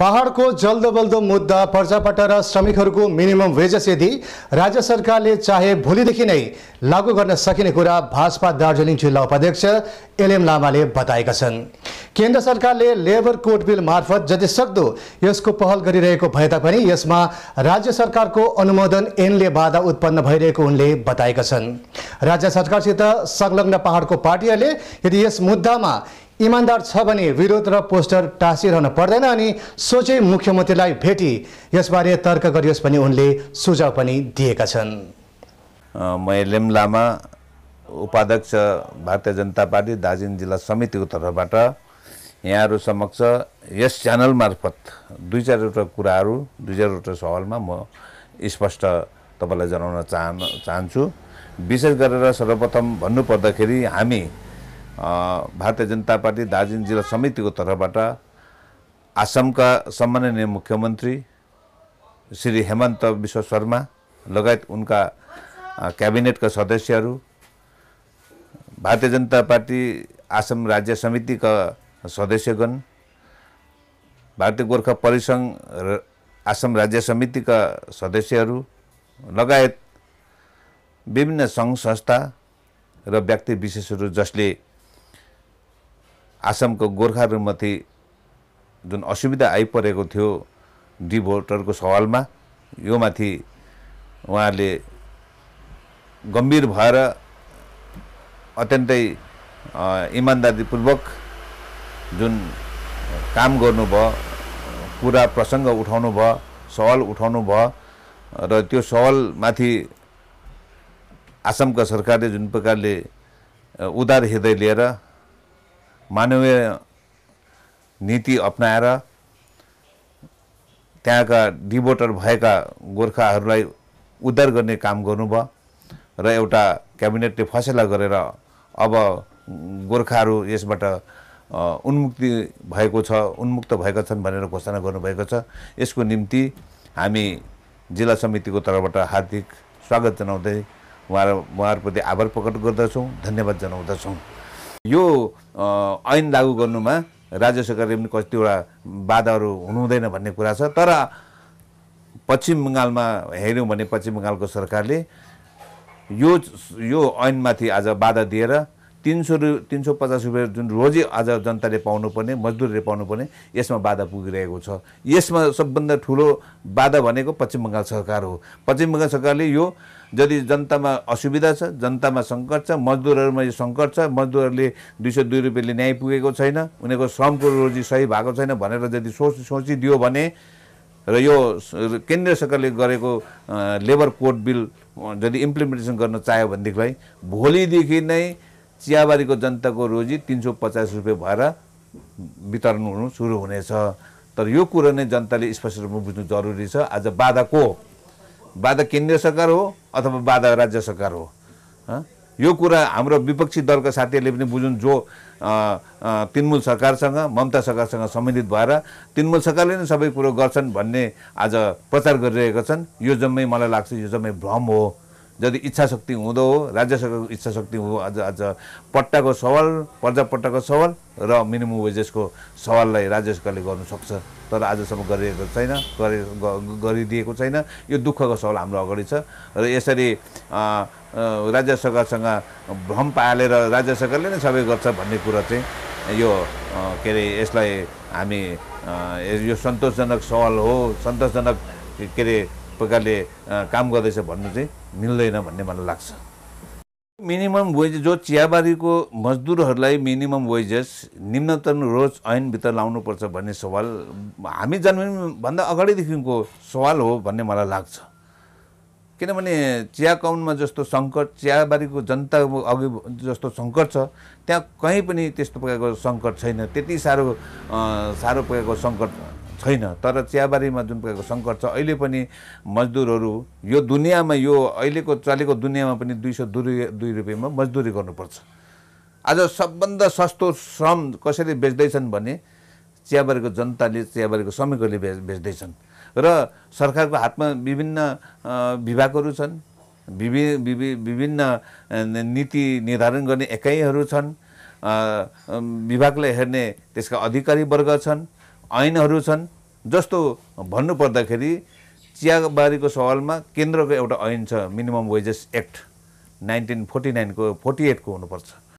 पहाडको जल्दो बल्दो मुद्दा पर्जापट्टा र श्रमिकहरूको मिनिमम वेजेस यदि राज्य सरकारले चाहे भोलिदेखि नै लागू गर्न सकिने कुरा भाजपा दार्जिलिङ जिल्ला उपाध्यक्ष एलएम लामाले बताएका छन् केन्द्र सरकारले लेबर कोड बिल मार्फत जतिसक्दो यसको पहल गरिरहेको भए तापनि यसमा राज्य सरकारको अनुमोदन एनले बाधा उत्पन्न भइरहेको उनले बताएका छन् राज्य सरकारसित संलग्न पहाडको पार्टीहरूले यदि यस मुद्दामा इमान्दार छ भने विरोध र पोस्टर टाँसिरहन पर्दैन अनि सोचे मुख्यमन्त्रीलाई भेटी यसबारे तर्क गरियोस् भने उनले सुझाव पनि दिएका छन् म एलएम लामा उपाध्यक्ष भारतीय जनता पार्टी दार्जिलिङ जिल्ला समितिको तर्फबाट यहाँहरू समक्ष यस च्यानल मार्फत दुई चारवटा कुराहरू दुई चारवटा सवालमा म स्पष्ट तपाईँलाई जनाउन चाहन चाहन्छु विशेष गरेर सर्वप्रथम भन्नुपर्दाखेरि हामी भारतीय जनता पार्टी दार्जिलिङ जिल्ला समितिको तर्फबाट आसामका सम्माननीय मुख्यमन्त्री श्री हेमन्त विश्व शर्मा लगायत उनका क्याबिनेटका सदस्यहरू भारतीय जनता पार्टी आसाम राज्य समितिका सदस्यगण भारतीय गोर्खा परिसङ्घ आसाम राज्य समितिका सदस्यहरू लगायत विभिन्न सङ्घ संस्था र व्यक्ति विशेषहरू जसले आसामको गोर्खाहरूमाथि जुन असुविधा आइपरेको थियो डिभोटरको सवालमा यो माथि उहाँहरूले गम्भीर भएर अत्यन्तै इमान्दारीपूर्वक जुन काम गर्नुभयो कुरा प्रसङ्ग उठाउनु भयो सवाल उठाउनु भयो र त्यो सवालमाथि आसामका सरकारले जुन प्रकारले उदार हृदय लिएर मानवीय नीति अपनाएर त्यहाँका डिभोटर भएका गोर्खाहरूलाई उद्धार गर्ने काम गर्नुभयो र एउटा क्याबिनेटले फैसला गरेर अब गोर्खाहरू यसबाट उन्मुक्ति भएको छ उन्मुक्त भएका छन् भनेर घोषणा गर्नुभएको छ यसको निम्ति हामी जिल्ला समितिको तर्फबाट हार्दिक स्वागत जनाउँदै उहाँ उहाँहरूप्रति आभार प्रकट गर्दछौँ धन्यवाद जनाउँदछौँ यो ऐन लागू गर्नुमा राज्य सरकारले पनि कतिवटा बाधाहरू हुनुहुँदैन भन्ने कुरा छ तर पश्चिम बङ्गालमा हेऱ्यौँ भने पश्चिम बङ्गालको सरकारले यो यो ऐनमाथि आज बाधा दिएर तिन सौ रु तिन सौ पचास रुपियाँ जुन रोजी आज जनताले पाउनुपर्ने मजदुरले पाउनुपर्ने यसमा बाधा पुगिरहेको छ यसमा सबभन्दा ठुलो बाधा भनेको पश्चिम बङ्गाल सरकार हो पश्चिम बङ्गाल सरकारले यो यदि जनतामा असुविधा छ जनतामा सङ्कट छ मजदुरहरूमा यो सङ्कट छ मजदुरहरूले दुई सय दुई रुपियाँले न्याय पुगेको छैन उनीहरूको श्रमको रोजी सही भएको छैन भनेर यदि सोच सोचिदियो भने र यो केन्द्र सरकारले गरेको लेबर कोड बिल यदि इम्प्लिमेन्टेसन गर्न चाह्यो भनेदेखिलाई भोलिदेखि नै चियाबारीको जनताको रोजी तिन सौ पचास रुपियाँ भएर वितरण हुनु सुरु हुनेछ तर यो कुरो नै जनताले स्पष्ट रूपमा बुझ्नु जरुरी छ आज बाधाको बाधा केन्द्रीय सरकार हो अथवा बाधा राज्य सरकार हो यो कुरा हाम्रो विपक्षी दलका साथीहरूले पनि बुझौँ जो तृणमूल सरकारसँग ममता सरकारसँग सम्बन्धित भएर तृणमूल सरकारले नै सबै कुरो गर्छन् भन्ने आज प्रचार गरिरहेका छन् यो जम्मै मलाई लाग्छ यो जम्मै भ्रम हो जति इच्छा शक्ति हुँदो हो राज्य सरकारको इच्छा शक्ति हो आज आज पट्टाको सवाल पर्जापट्टाको सवाल र मिनिमम वेजेसको सवाललाई राज्य सरकारले सक्छ तर आजसम्म गरिएको छैन गरे गरिदिएको छैन यो दुःखको सवाल हाम्रो अगाडि छ र यसरी राज्य सरकारसँग भ्रम पालेर राज्य सरकारले नै सबै गर्छ भन्ने कुरा चाहिँ यो के अरे यसलाई हामी यो सन्तोषजनक सवाल हो सन्तोषजनक के अरे प्रकारले काम गर्दैछ भन्नु चाहिँ मिल्दैन भन्ने मलाई लाग्छ मिनिमम वेजेस जो चियाबारीको मजदुरहरूलाई मिनिमम वेजेस निम्नतम रोज ऐनभित्र लाउनुपर्छ भन्ने सवाल हामी जन्मिनुभन्दा अगाडिदेखिको सवाल हो भन्ने मलाई लाग्छ किनभने चिया कमानमा जस्तो सङ्कट चियाबारीको जनता अघि जस्तो सङ्कट छ त्यहाँ कहीँ पनि त्यस्तो प्रकारको सङ्कट छैन त्यति साह्रो साह्रो प्रकारको सङ्कट छैन तर चियाबारीमा जुन प्रकारको सङ्कट छ अहिले पनि मजदुरहरू यो दुनियाँमा यो अहिलेको चलेको दुनियाँमा पनि दुई सौ दुई दुई रुपियाँमा मजदुरी गर्नुपर्छ आज सबभन्दा सस्तो श्रम कसैले बेच्दैछन् भने चियाबारीको जनताले चियाबारीको श्रमिकहरूले बेच बेच्दैछन् र सरकारको हातमा विभिन्न विभागहरू छन् विभि विभिन्न नीति निर्धारण गर्ने एकाइहरू छन् विभागलाई हेर्ने त्यसका अधिकारी वर्ग छन् ऐनहरू छन् जस्तो भन्नुपर्दाखेरि चियाबारीको सवालमा केन्द्रको एउटा ऐन छ minimum wages act nineteen forty नाइनको फोर्टी एटको हुनुपर्छ